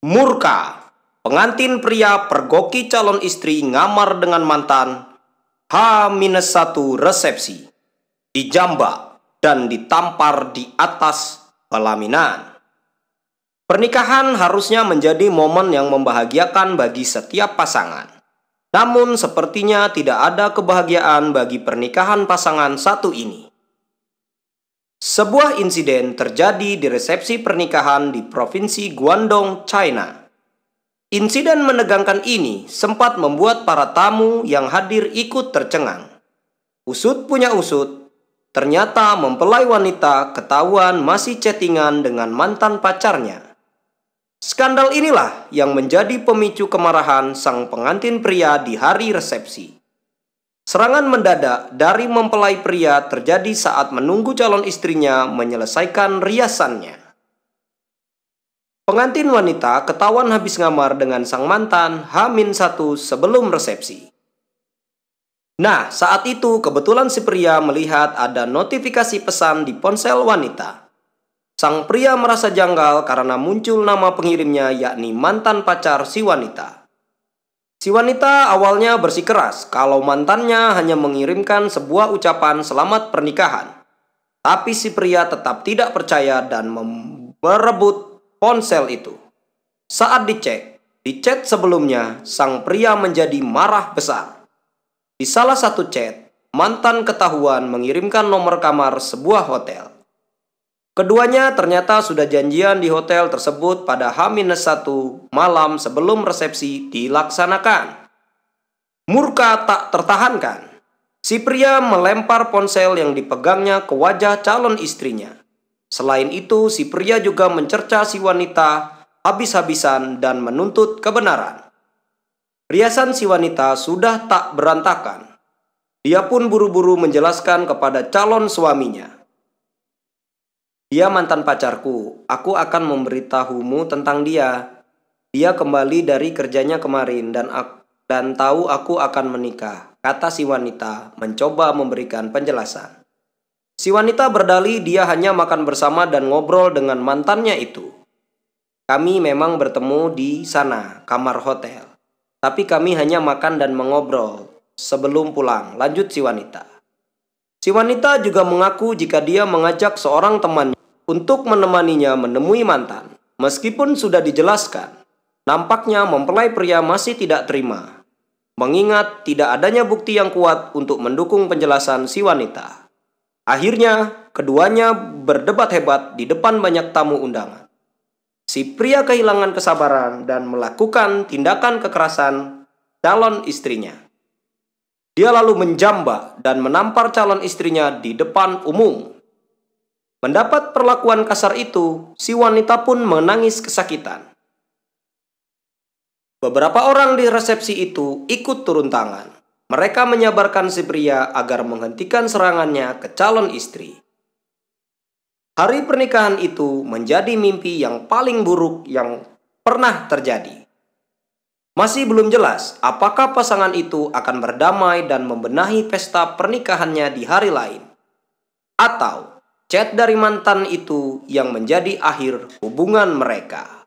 Murka, pengantin pria pergoki calon istri ngamar dengan mantan, H-1 resepsi, dijambak dan ditampar di atas pelaminan. Pernikahan harusnya menjadi momen yang membahagiakan bagi setiap pasangan. Namun sepertinya tidak ada kebahagiaan bagi pernikahan pasangan satu ini. Sebuah insiden terjadi di resepsi pernikahan di provinsi Guangdong, China. Insiden menegangkan ini sempat membuat para tamu yang hadir ikut tercengang. Usut punya usut, ternyata mempelai wanita ketahuan masih chattingan dengan mantan pacarnya. Skandal inilah yang menjadi pemicu kemarahan sang pengantin pria di hari resepsi. Serangan mendadak dari mempelai pria terjadi saat menunggu calon istrinya menyelesaikan riasannya. Pengantin wanita ketahuan habis ngamar dengan sang mantan h satu sebelum resepsi. Nah, saat itu kebetulan si pria melihat ada notifikasi pesan di ponsel wanita. Sang pria merasa janggal karena muncul nama pengirimnya yakni mantan pacar si wanita. Si wanita awalnya bersikeras kalau mantannya hanya mengirimkan sebuah ucapan selamat pernikahan. Tapi si pria tetap tidak percaya dan merebut ponsel itu. Saat dicek, di chat sebelumnya sang pria menjadi marah besar. Di salah satu chat, mantan ketahuan mengirimkan nomor kamar sebuah hotel. Keduanya ternyata sudah janjian di hotel tersebut pada H-1 malam sebelum resepsi dilaksanakan. Murka tak tertahankan. Si pria melempar ponsel yang dipegangnya ke wajah calon istrinya. Selain itu, si pria juga mencerca si wanita habis-habisan dan menuntut kebenaran. Riasan si wanita sudah tak berantakan. Dia pun buru-buru menjelaskan kepada calon suaminya dia mantan pacarku. Aku akan memberitahumu tentang dia. Dia kembali dari kerjanya kemarin dan aku, dan tahu aku akan menikah, kata si wanita, mencoba memberikan penjelasan. Si wanita berdalih dia hanya makan bersama dan ngobrol dengan mantannya itu. Kami memang bertemu di sana, kamar hotel. Tapi kami hanya makan dan mengobrol sebelum pulang, lanjut si wanita. Si wanita juga mengaku jika dia mengajak seorang teman untuk menemaninya menemui mantan. Meskipun sudah dijelaskan, nampaknya mempelai pria masih tidak terima. Mengingat tidak adanya bukti yang kuat untuk mendukung penjelasan si wanita. Akhirnya, keduanya berdebat hebat di depan banyak tamu undangan. Si pria kehilangan kesabaran dan melakukan tindakan kekerasan calon istrinya. Dia lalu menjambak dan menampar calon istrinya di depan umum Mendapat perlakuan kasar itu, si wanita pun menangis kesakitan. Beberapa orang di resepsi itu ikut turun tangan. Mereka menyabarkan si pria agar menghentikan serangannya ke calon istri. Hari pernikahan itu menjadi mimpi yang paling buruk yang pernah terjadi. Masih belum jelas apakah pasangan itu akan berdamai dan membenahi pesta pernikahannya di hari lain, atau Chat dari mantan itu yang menjadi akhir hubungan mereka.